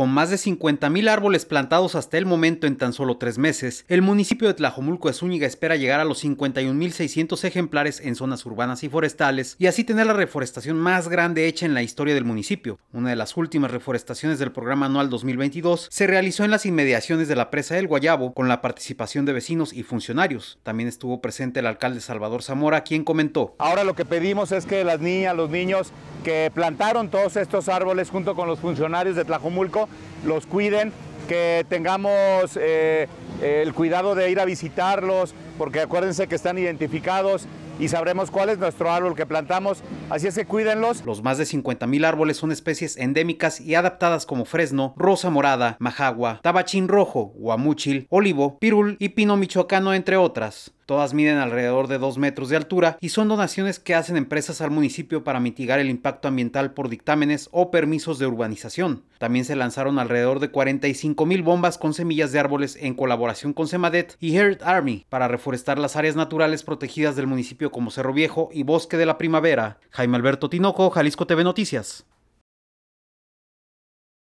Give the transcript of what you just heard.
Con más de 50.000 árboles plantados hasta el momento en tan solo tres meses, el municipio de Tlajomulco de Zúñiga espera llegar a los 51.600 ejemplares en zonas urbanas y forestales y así tener la reforestación más grande hecha en la historia del municipio. Una de las últimas reforestaciones del programa anual 2022 se realizó en las inmediaciones de la presa del Guayabo con la participación de vecinos y funcionarios. También estuvo presente el alcalde Salvador Zamora, quien comentó. Ahora lo que pedimos es que las niñas, los niños que plantaron todos estos árboles junto con los funcionarios de Tlajomulco, los cuiden, que tengamos eh, el cuidado de ir a visitarlos, porque acuérdense que están identificados y sabremos cuál es nuestro árbol que plantamos. Así es que cuídenlos. Los más de 50.000 árboles son especies endémicas y adaptadas como fresno, rosa morada, majagua, tabachín rojo, guamúchil, olivo, pirul y pino michoacano, entre otras. Todas miden alrededor de 2 metros de altura y son donaciones que hacen empresas al municipio para mitigar el impacto ambiental por dictámenes o permisos de urbanización. También se lanzaron alrededor de 45 mil bombas con semillas de árboles en colaboración con Semadet y Heart Army para reforestar las áreas naturales protegidas del municipio como Cerro Viejo y Bosque de la Primavera. Jaime Alberto Tinoco, Jalisco TV Noticias.